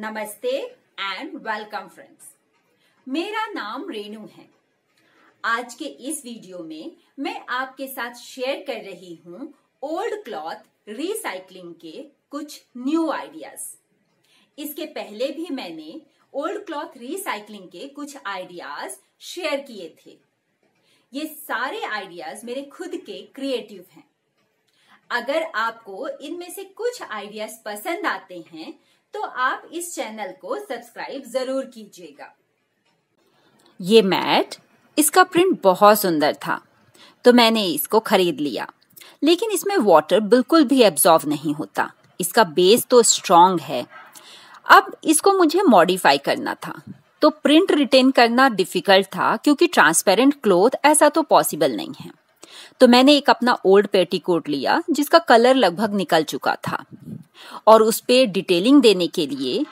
नमस्ते and welcome friends मेरा नाम रेणु है आज के इस वीडियो में मैं आपके साथ शेयर कर रही हूँ ओल्ड क्लॉथ रिसाइकलिंग के कुछ न्यू आइडियाज इसके पहले भी मैंने ओल्ड क्लॉथ रिसाइकलिंग के कुछ आइडियाज शेयर किए थे ये सारे आइडियाज मेरे खुद के क्रिएटिव हैं अगर आपको इनमें से कुछ आइडियाज पसंद आते हैं तो आप इस चैनल को सब्सक्राइब जरूर कीजिएगा ये मैट इसका प्रिंट बहुत सुंदर था तो मैंने इसको खरीद लिया लेकिन इसमें वाटर बिल्कुल भी एब्जॉर्व नहीं होता इसका बेस तो स्ट्रांग है अब इसको मुझे मॉडिफाई करना था तो प्रिंट रिटेन करना डिफिकल्ट था क्योंकि ट्रांसपेरेंट क्लोथ ऐसा तो पॉसिबल नहीं है तो मैंने एक अपना ओल्ड पेटीकोट लिया जिसका कलर लगभग निकल चुका था और उस पर डिटेलिंग देने के लिए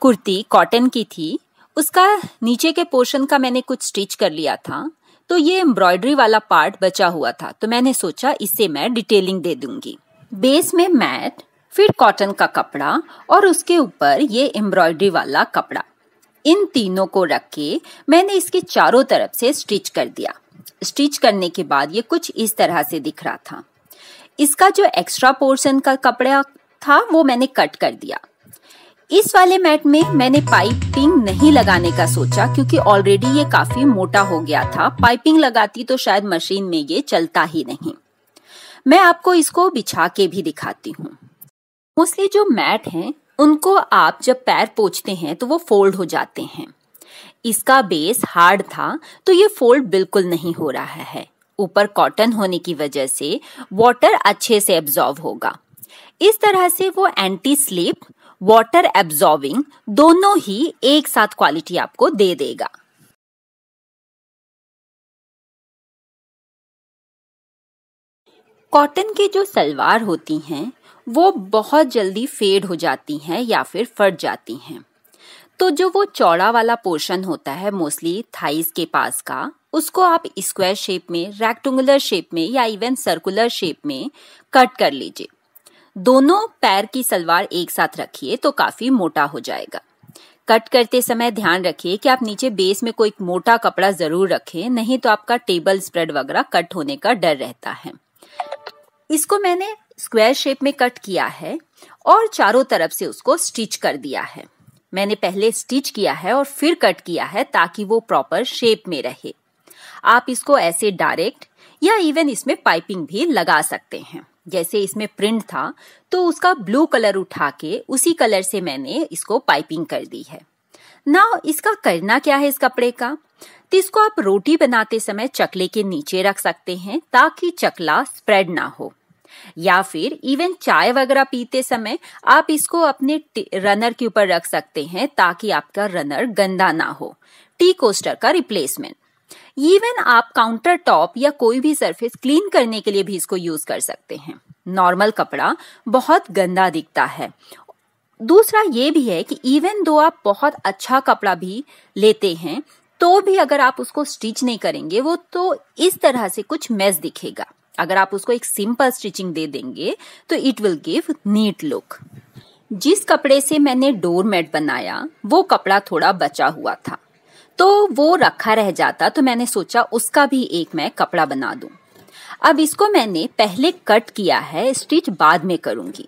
कुर्ती कॉटन की थी उसका नीचे के पोर्शन का मैंने कुछ स्टिच कर लिया था तो ये एम्ब्रॉयडरी वाला पार्ट बचा हुआ था तो मैंने सोचा इससे मैं डिटेलिंग दे दूंगी बेस में मैट फिर कॉटन का कपड़ा और उसके ऊपर ये एम्ब्रॉयडरी वाला कपड़ा इन तीनों को रख के मैंने इसके चारों तरफ से स्टिच कर दिया स्टिच करने के बाद ये कुछ इस तरह से दिख रहा था इसका जो एक्स्ट्रा पोर्शन का कपड़ा था वो मैंने कट कर दिया इस वाले मैट में मैंने पाइपिंग नहीं लगाने का सोचा क्योंकि ऑलरेडी ये काफी मोटा हो गया था पाइपिंग लगाती तो शायद मशीन में ये चलता ही नहीं मैं आपको इसको बिछा के भी दिखाती हूँ मोस्टली जो मैट हैं उनको आप जब पैर पोछते हैं तो वो फोल्ड हो जाते हैं इसका बेस हार्ड था तो ये फोल्ड बिल्कुल नहीं हो रहा है ऊपर कॉटन होने की वजह से वाटर अच्छे से एब्जॉर्व होगा इस तरह से वो एंटी स्लिप वाटर एब्जॉर्बिंग दोनों ही एक साथ क्वालिटी आपको दे देगा कॉटन की जो सलवार होती हैं वो बहुत जल्दी फेड हो जाती हैं या फिर फट जाती हैं तो जो वो चौड़ा वाला पोर्शन होता है मोस्टली थाइस के पास का उसको आप स्क्वायर शेप में रेक्टेंगुलर शेप में या इवन सर्कुलर शेप में कट कर लीजिए दोनों पैर की सलवार एक साथ रखिए तो काफी मोटा हो जाएगा कट करते समय ध्यान रखिए कि आप नीचे बेस में कोई मोटा कपड़ा जरूर रखें नहीं तो आपका टेबल स्प्रेड वगैरह कट होने का डर रहता है इसको मैंने स्क्वायर शेप में कट किया है और चारों तरफ से उसको स्टिच कर दिया है मैंने पहले स्टिच किया है और फिर कट किया है ताकि वो प्रॉपर शेप में रहे आप इसको ऐसे डायरेक्ट या इवन इसमें पाइपिंग भी लगा सकते हैं जैसे इसमें प्रिंट था तो उसका ब्लू कलर उठा के उसी कलर से मैंने इसको पाइपिंग कर दी है ना इसका करना क्या है इस कपड़े का तो इसको आप रोटी बनाते समय चकले के नीचे रख सकते हैं ताकि चकला स्प्रेड ना हो या फिर इवन चाय वगैरह पीते समय आप इसको अपने रनर के ऊपर रख सकते हैं ताकि आपका रनर गंदा ना हो टी कोस्टर का रिप्लेसमेंट इवन आप काउंटर टॉप या कोई भी सरफेस क्लीन करने के लिए भी इसको यूज कर सकते हैं नॉर्मल कपड़ा बहुत गंदा दिखता है दूसरा ये भी है कि इवन दो आप बहुत अच्छा कपड़ा भी लेते हैं तो भी अगर आप उसको स्टिच नहीं करेंगे वो तो इस तरह से कुछ मेस दिखेगा अगर आप उसको एक सिंपल स्टिचिंग दे देंगे तो it will give neat look जिस कपड़े से मैंने डोर मेट बनाया वो कपड़ा थोड़ा बचा हुआ था तो वो रखा रह जाता तो मैंने सोचा उसका भी एक मैं कपड़ा बना दूं अब इसको मैंने पहले कट किया है स्टिच बाद में करूंगी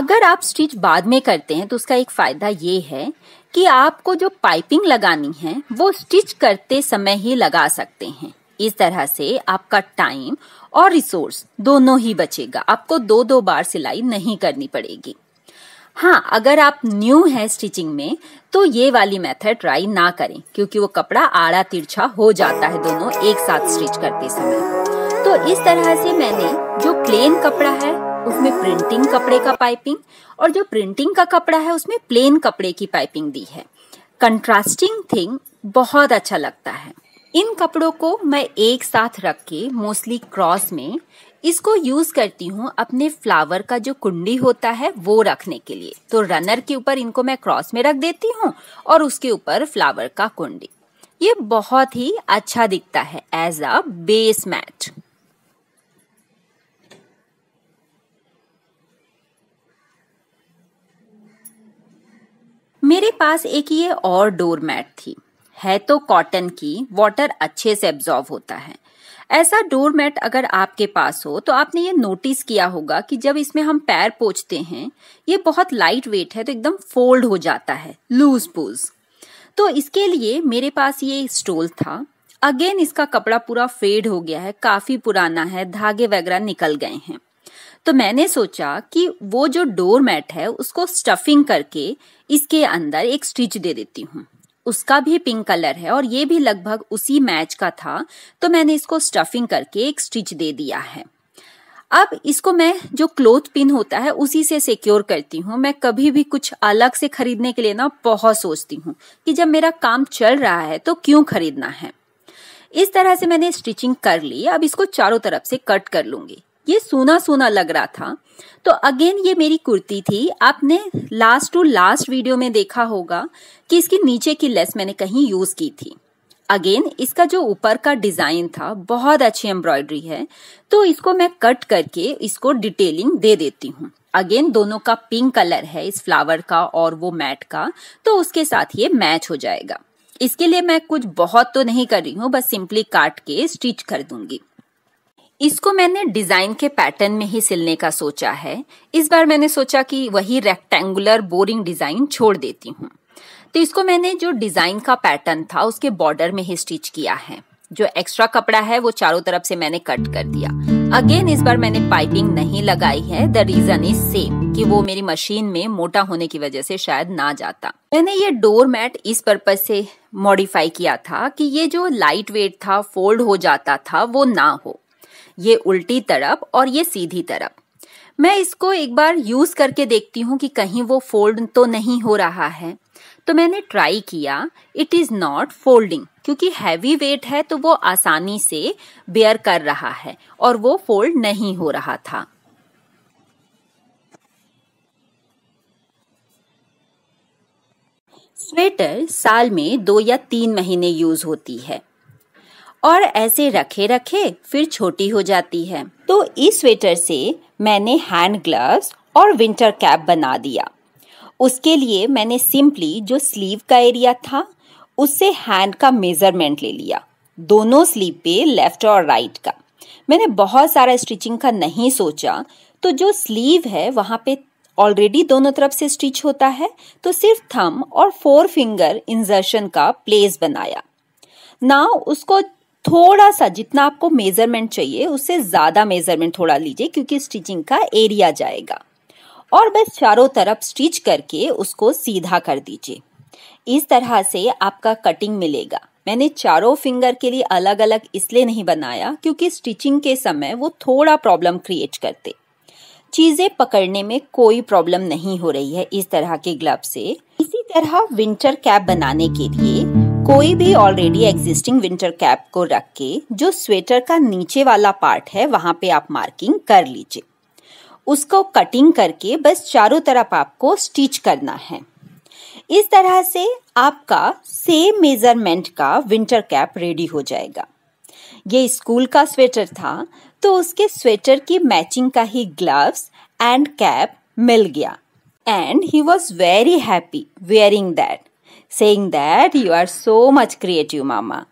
अगर आप स्टिच बाद में करते हैं तो उसका एक फायदा ये है कि आपको जो पाइपिंग लगानी है वो स्टिच करते समय ही लगा सकते हैं इस तरह से आपका टाइम और रिसोर्स दोनों ही बचेगा आपको दो दो बार सिलाई नहीं करनी पड़ेगी हाँ अगर आप न्यू हैं स्टिचिंग में तो ये वाली मेथड ट्राई ना करें क्योंकि वो कपड़ा आड़ा तिरछा हो जाता है दोनों एक साथ स्टिच करते समय तो इस तरह से मैंने जो प्लेन कपड़ा है उसमें प्रिंटिंग कपड़े का पाइपिंग और जो प्रिंटिंग का कपड़ा है उसमें प्लेन कपड़े की पाइपिंग दी है कंट्रास्टिंग थिंग बहुत अच्छा लगता है इन कपड़ों को मैं एक साथ रख के मोस्टली क्रॉस में इसको यूज करती हूँ अपने फ्लावर का जो कुंडी होता है वो रखने के लिए तो रनर के ऊपर इनको मैं क्रॉस में रख देती हूँ और उसके ऊपर फ्लावर का कुंडी ये बहुत ही अच्छा दिखता है एज अ बेस मैट मेरे पास एक ये और डोर मैट थी है तो कॉटन की वाटर अच्छे से एब्जॉर्व होता है ऐसा डोर मैट अगर आपके पास हो तो आपने ये नोटिस किया होगा कि जब इसमें हम पैर पोछते हैं ये बहुत लाइट वेट है तो एकदम फोल्ड हो जाता है लूज पूज तो इसके लिए मेरे पास ये स्टोल था अगेन इसका कपड़ा पूरा फेड हो गया है काफी पुराना है धागे वगैरह निकल गए हैं तो मैंने सोचा कि वो जो डोर मैट है उसको स्टफिंग करके इसके अंदर एक स्टिच दे देती हूँ उसका भी पिंक कलर है और ये भी लगभग उसी मैच का था तो मैंने इसको स्टफिंग करके एक स्टिच दे दिया है अब इसको मैं जो क्लोथ पिन होता है उसी से सिक्योर करती हूँ मैं कभी भी कुछ अलग से खरीदने के लिए ना बहुत सोचती हूँ कि जब मेरा काम चल रहा है तो क्यों खरीदना है इस तरह से मैंने स्टिचिंग कर ली अब इसको चारों तरफ से कट कर लूंगी ये सोना सोना लग रहा था तो अगेन ये मेरी कुर्ती थी आपने लास्ट टू लास्ट वीडियो में देखा होगा कि इसकी नीचे की लेस मैंने कहीं यूज की थी अगेन इसका जो ऊपर का डिजाइन था बहुत अच्छी एम्ब्रॉयडरी है तो इसको मैं कट करके इसको डिटेलिंग दे देती हूँ अगेन दोनों का पिंक कलर है इस फ्लावर का और वो मैट का तो उसके साथ ये मैच हो जाएगा इसके लिए मैं कुछ बहुत तो नहीं कर रही हूँ बस सिंपली काट के स्टिच कर दूंगी इसको मैंने डिजाइन के पैटर्न में ही सिलने का सोचा है इस बार मैंने सोचा कि वही रेक्टेंगुलर बोरिंग डिजाइन छोड़ देती हूँ तो इसको मैंने जो डिजाइन का पैटर्न था उसके बॉर्डर में ही स्टिच किया है जो एक्स्ट्रा कपड़ा है वो चारों तरफ से मैंने कट कर दिया अगेन इस बार मैंने पाइपिंग नहीं लगाई है द रीजन इज सेम कि वो मेरी मशीन में मोटा होने की वजह से शायद ना जाता मैंने ये डोर मैट इस पर्पज से मॉडिफाई किया था कि ये जो लाइट वेट था फोल्ड हो जाता था वो ना हो ये उल्टी तरफ और ये सीधी तरफ मैं इसको एक बार यूज करके देखती हूँ कि कहीं वो फोल्ड तो नहीं हो रहा है तो मैंने ट्राई किया इट इज नॉट फोल्डिंग क्योंकि हैवी वेट है तो वो आसानी से बेयर कर रहा है और वो फोल्ड नहीं हो रहा था स्वेटर साल में दो या तीन महीने यूज होती है और ऐसे रखे रखे फिर छोटी हो जाती है तो इस स्वेटर से मैंने हैंड ग्लव्स और विंटर कैप बना दिया उसके लिए मैंने सिंपली जो स्लीव का एरिया था उससे हैंड का मेजरमेंट ले लिया दोनों स्लीव पे लेफ्ट और राइट का मैंने बहुत सारा स्टिचिंग का नहीं सोचा तो जो स्लीव है वहां पे ऑलरेडी दोनों तरफ से स्टिच होता है तो सिर्फ थम और फोर फिंगर इंजर्शन का प्लेस बनाया ना उसको थोड़ा सा जितना आपको मेजरमेंट चाहिए उससे ज़्यादा मेजरमेंट थोड़ा लीजिए क्योंकि स्टिचिंग का एरिया जाएगा और बस चारों तरफ स्टिच करके उसको सीधा कर दीजिए इस तरह से आपका कटिंग मिलेगा मैंने चारों फिंगर के लिए अलग अलग इसलिए नहीं बनाया क्योंकि स्टिचिंग के समय वो थोड़ा प्रॉब्लम क्रिएट करते चीज़ें पकड़ने में कोई प्रॉब्लम नहीं हो रही है इस तरह के ग्लव से इसी तरह विंटर कैप बनाने के लिए कोई भी ऑलरेडी एग्जिस्टिंग विंटर कैप को रख के जो स्वेटर का नीचे वाला पार्ट है वहां पे आप मार्किंग कर लीजिए उसको कटिंग करके बस चारों तरफ आपको स्टिच करना है इस तरह से आपका सेम मेजरमेंट का विंटर कैप रेडी हो जाएगा ये स्कूल का स्वेटर था तो उसके स्वेटर की मैचिंग का ही ग्लव्स एंड कैप मिल गया and he was very happy wearing that saying that you are so much creative, Mama.